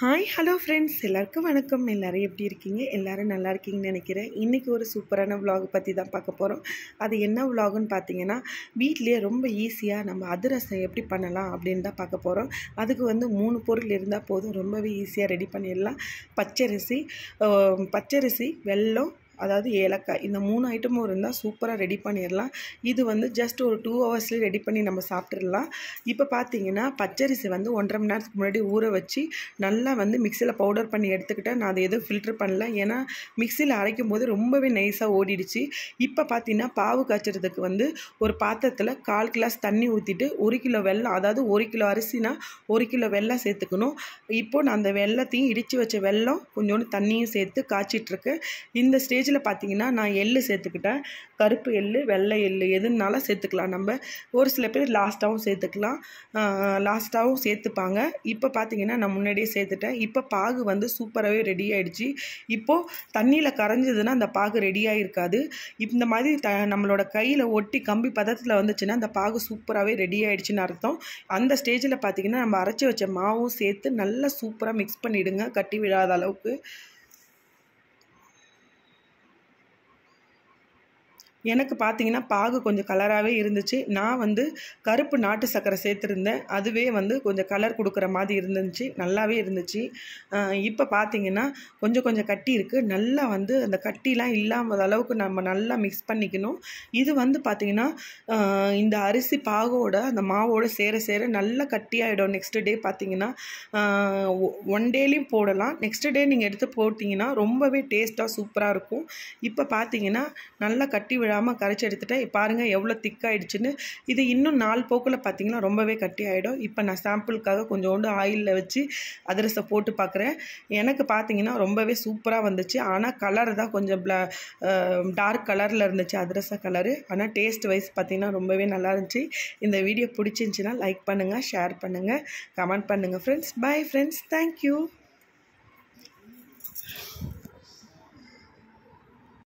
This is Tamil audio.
ஹாய் ஹலோ ஃப்ரெண்ட்ஸ் எல்லாருக்கும் வணக்கம் எல்லோரும் எப்படி இருக்கீங்க எல்லோரும் நல்லா இருக்கீங்கன்னு நினைக்கிறேன் இன்றைக்கி ஒரு சூப்பரான விலாக் பற்றி தான் பார்க்க போகிறோம் அது என்ன விலாகுன்னு பார்த்தீங்கன்னா வீட்லேயே ரொம்ப ஈஸியாக நம்ம அதிரசம் எப்படி பண்ணலாம் அப்படின்னு தான் பார்க்க போகிறோம் அதுக்கு வந்து மூணு பொருள் இருந்தால் போதும் ரொம்பவே ஈஸியாக ரெடி பண்ணிடலாம் பச்சரிசி பச்சரிசி வெல்லம் அதாவது ஏலக்காய் இந்த மூணு ஐட்டமும் இருந்தால் சூப்பராக ரெடி பண்ணிடலாம் இது வந்து ஜஸ்ட் ஒரு டூ ஹவர்ஸ்லேயே ரெடி பண்ணி நம்ம சாப்பிட்றலாம் இப்போ பார்த்தீங்கன்னா பச்சரிசி வந்து ஒன்றரை மணி நேரத்துக்கு முன்னாடி ஊற வச்சு நல்லா வந்து மிக்சியில் பவுடர் பண்ணி எடுத்துக்கிட்டேன் நான் அதை எதுவும் ஃபில்ட்ரு பண்ணல ஏன்னா மிக்சியில் அரைக்கும் போது ரொம்பவே நைஸாக ஓடிடுச்சு இப்போ பார்த்தீங்கன்னா பாவு காய்ச்சறதுக்கு வந்து ஒரு பாத்திரத்தில் கால் கிளாஸ் தண்ணி ஊற்றிட்டு ஒரு கிலோ வெள்ளம் அதாவது ஒரு கிலோ அரிசினா ஒரு கிலோ வெள்ளம் சேர்த்துக்கணும் இப்போது நான் அந்த வெள்ளத்தையும் இடித்து வச்ச வெள்ளம் கொஞ்சோண்டு தண்ணியும் சேர்த்து காய்ச்சிட்ருக்கேன் இந்த ஸ்டேஜ் ஃப்ரிட்ஜில் பார்த்தீங்கன்னா நான் எள்ளு சேர்த்துக்கிட்டேன் கருப்பு எள்ளு வெள்ளை எள்ளு எதுனாலும் சேர்த்துக்கலாம் நம்ம ஒரு சில பேர் லாஸ்ட்டாகவும் சேர்த்துக்கலாம் லாஸ்ட்டாகவும் சேர்த்துப்பாங்க இப்போ பார்த்தீங்கன்னா நான் முன்னாடியே சேர்த்துட்டேன் இப்போ பாகு வந்து சூப்பராகவே ரெடி ஆகிடுச்சு இப்போது தண்ணியில் கரைஞ்சதுன்னா அந்த பாகு ரெடியாக இருக்காது இந்த மாதிரி த நம்மளோட கையில் ஒட்டி கம்பி பதத்தில் வந்துச்சுன்னா அந்த பாகு சூப்பராகவே ரெடி ஆகிடுச்சின்னு அர்த்தம் அந்த ஸ்டேஜில் பார்த்திங்கன்னா நம்ம அரைச்சி வச்ச மாவும் சேர்த்து நல்லா சூப்பராக மிக்ஸ் பண்ணிவிடுங்க கட்டி விழாத அளவுக்கு எனக்கு பார்த்தீங்கன்னா பாகு கொஞ்சம் கலராகவே இருந்துச்சு நான் வந்து கருப்பு நாட்டு சக்கரை சேர்த்துருந்தேன் அதுவே வந்து கொஞ்சம் கலர் கொடுக்குற மாதிரி இருந்துச்சு நல்லாவே இருந்துச்சு இப்போ பார்த்தீங்கன்னா கொஞ்சம் கொஞ்சம் கட்டி இருக்குது நல்லா வந்து அந்த கட்டிலாம் இல்லாமல் அளவுக்கு நம்ம நல்லா மிக்ஸ் பண்ணிக்கணும் இது வந்து பார்த்திங்கன்னா இந்த அரிசி பாகோட அந்த மாவோட சேர சேர நல்லா கட்டியாகிடும் நெக்ஸ்ட்டு டே பார்த்தீங்கன்னா ஒன் டேலையும் போடலாம் நெக்ஸ்ட் டே நீங்கள் எடுத்து போட்டிங்கன்னா ரொம்பவே டேஸ்ட்டாக சூப்பராக இருக்கும் இப்போ பார்த்தீங்கன்னா நல்லா கட்டி விழாமல் கரைச்சி எடுத்துட்டேன் பாருங்கள் எவ்வளோ திக்காயிடுச்சுன்னு இது இன்னும் நாள் போக்கில் பார்த்திங்கன்னா ரொம்பவே கட்டி ஆகிடும் இப்போ நான் சாம்பிளுக்காக கொஞ்சோண்டு ஆயிலில் வச்சு அதிரசை போட்டு பார்க்குறேன் எனக்கு பார்த்திங்கன்னா ரொம்பவே சூப்பராக வந்துச்சு ஆனால் கலர் தான் கொஞ்சம் ப்ள டார்க் கலரில் இருந்துச்சு அதிரச கலரு ஆனால் டேஸ்ட் வைஸ் பார்த்திங்கன்னா ரொம்பவே நல்லா இருந்துச்சு இந்த வீடியோ பிடிச்சிருந்துச்சின்னா லைக் பண்ணுங்கள் ஷேர் பண்ணுங்கள் கமெண்ட் பண்ணுங்கள் ஃப்ரெண்ட்ஸ் பாய் ஃப்ரெண்ட்ஸ் தேங்க்யூ